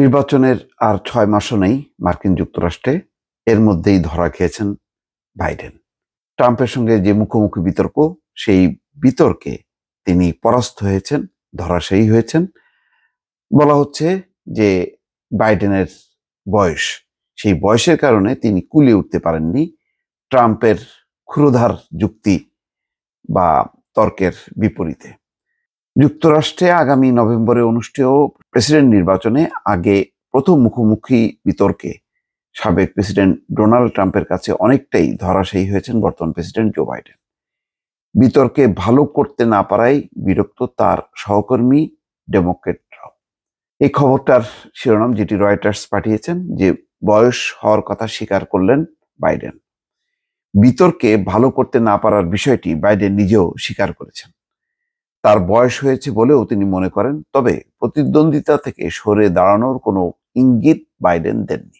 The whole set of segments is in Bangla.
নির্বাচনের আর ছয় মাসও নেই মার্কিন যুক্তরাষ্ট্রে এর মধ্যেই ধরা খেয়েছেন বাইডেন ট্রাম্পের সঙ্গে যে মুখোমুখি বিতর্ক সেই বিতর্কে তিনি পরাস্ত হয়েছেন ধরা সেই হয়েছেন বলা হচ্ছে যে বাইডেনের বয়স সেই বয়সের কারণে তিনি কুলিয়ে উঠতে পারেননি ট্রাম্পের ক্ষুরধার যুক্তি বা তর্কের বিপরীতে যুক্তরাষ্ট্রে আগামী নভেম্বরে অনুষ্ঠেয় প্রেসিডেন্ট নির্বাচনে আগে প্রথম মুখোমুখি বিতর্কে সাবেক প্রেসিডেন্ট ডোনাল্ড ট্রাম্পের কাছে অনেকটাই ধরাশায়ী হয়েছেন বর্তমান প্রেসিডেন্ট জো বাইডেন বিতর্কে ভালো করতে না পারায় বিরক্ত তার সহকর্মী ডেমোক্রেটরাও এই খবরটার শিরোনাম যেটি রয়টার্স পাঠিয়েছেন যে বয়স হওয়ার কথা স্বীকার করলেন বাইডেন বিতর্কে ভালো করতে না পারার বিষয়টি বাইডেন নিজেও স্বীকার করেছেন তার বয়স হয়েছে বলেও তিনি মনে করেন তবে প্রতিদ্বন্দ্বিতা থেকে সরে দাঁড়ানোর কোনো ইঙ্গিত বাইডেন দেননি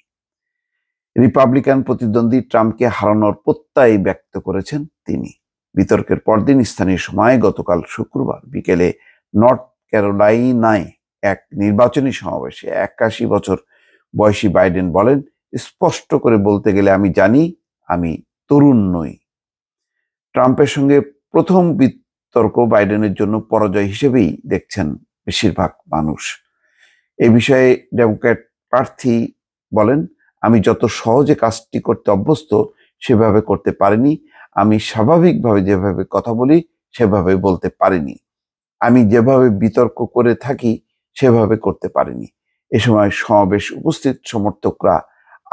রিপাবলিকান প্রতিদ্বন্দ্বী ট্রাম্পকে হারানোর প্রত্যয় ব্যক্ত করেছেন তিনি বিতর্কের পরদিন স্থানীয় সময়ে গতকাল শুক্রবার বিকেলে নর্থ ক্যারোলাইনায় এক নির্বাচনী সমাবেশে একাশি বছর বয়সী বাইডেন বলেন স্পষ্ট করে বলতে গেলে আমি জানি আমি তরুণ নই ট্রাম্পের সঙ্গে প্রথম তর্ক বাইডেনের জন্য পরাজয় হিসেবেই দেখছেন বেশিরভাগ মানুষ এ বিষয়ে ডেমোক্র্যাট প্রার্থী বলেন আমি যত সহজে কাজটি করতে অভ্যস্ত সেভাবে করতে পারিনি আমি স্বাভাবিকভাবে যেভাবে কথা বলি সেভাবে বলতে পারিনি আমি যেভাবে বিতর্ক করে থাকি সেভাবে করতে পারিনি এ সময় সমাবেশ উপস্থিত সমর্থকরা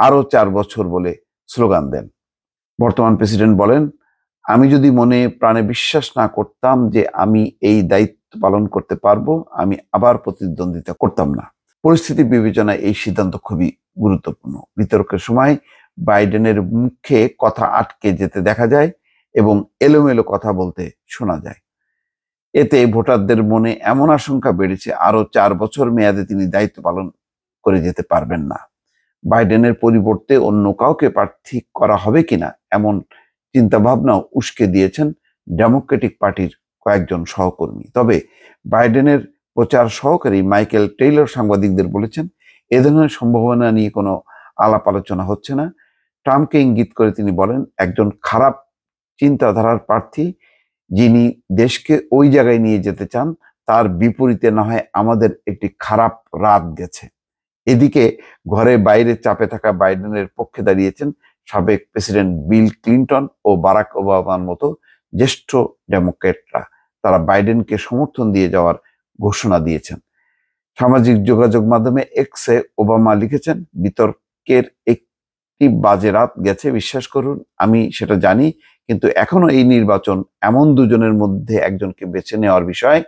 আরও চার বছর বলে স্লোগান দেন বর্তমান প্রেসিডেন্ট বলেন আমি যদি মনে প্রাণে বিশ্বাস না করতাম যে আমি এই দায়িত্ব পালন করতে পারবো আমি আবার প্রতিদ্বন্দ্বিতা করতাম না পরিস্থিতি বিবেচনায় এই সিদ্ধান্ত খুবই গুরুত্বপূর্ণ বিতর্কের সময় বাইডেনের মুখে কথা আটকে যেতে দেখা যায় এবং এলোমেলো কথা বলতে শোনা যায় এতে ভোটারদের মনে এমন আশঙ্কা বেড়েছে আরও চার বছর মেয়াদে তিনি দায়িত্ব পালন করে যেতে পারবেন না বাইডেনের পরিবর্তে অন্য কাউকে প্রার্থী করা হবে কিনা এমন চিন্তাভাবনা উস্কে দিয়েছেন ডেমোক্রেটিক পার্টির কয়েকজন সহকর্মী তবে বাইডেনের প্রচার সহকারী মাইকেল টেইলর সাংবাদিকদের বলেছেন এ ধরনের সম্ভাবনা নিয়ে কোনো আলাপ আলোচনা হচ্ছে না ট্রাম্পকে ইঙ্গিত করে তিনি বলেন একজন খারাপ চিন্তাধারার প্রার্থী যিনি দেশকে ওই জায়গায় নিয়ে যেতে চান তার বিপরীতে না হয় আমাদের একটি খারাপ রাত গেছে এদিকে ঘরে বাইরে চাপে থাকা বাইডেনের পক্ষে দাঁড়িয়েছেন সাবেক প্রেসিডেন্ট বিল ক্লিন্টন ও বারাক ওবামার মতো জ্যেষ্ঠ ডেমোক্রেটরা তারা বাইডেনকে সমর্থন দিয়ে যাওয়ার ঘোষণা দিয়েছেন সামাজিক যোগাযোগ মাধ্যমে এক্সে ওবামা লিখেছেন বিতর্কের একটি বাজে রাত গেছে বিশ্বাস করুন আমি সেটা জানি কিন্তু এখনো এই নির্বাচন এমন দুজনের মধ্যে একজনকে বেছে নেওয়ার বিষয়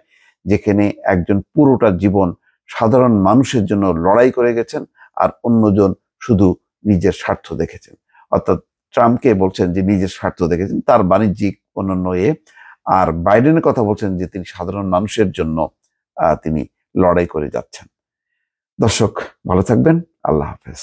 যেখানে একজন পুরোটা জীবন সাধারণ মানুষের জন্য লড়াই করে গেছেন আর অন্যজন শুধু নিজের স্বার্থ দেখেছেন অর্থাৎ ট্রাম্পকে বলছেন যে নিজের স্বার্থ দেখেছেন তার বাণিজ্যিক অন্যান্য এ আর বাইডেনের কথা বলছেন যে তিনি সাধারণ মানুষের জন্য তিনি লড়াই করে যাচ্ছেন দর্শক ভালো থাকবেন আল্লাহ হাফেজ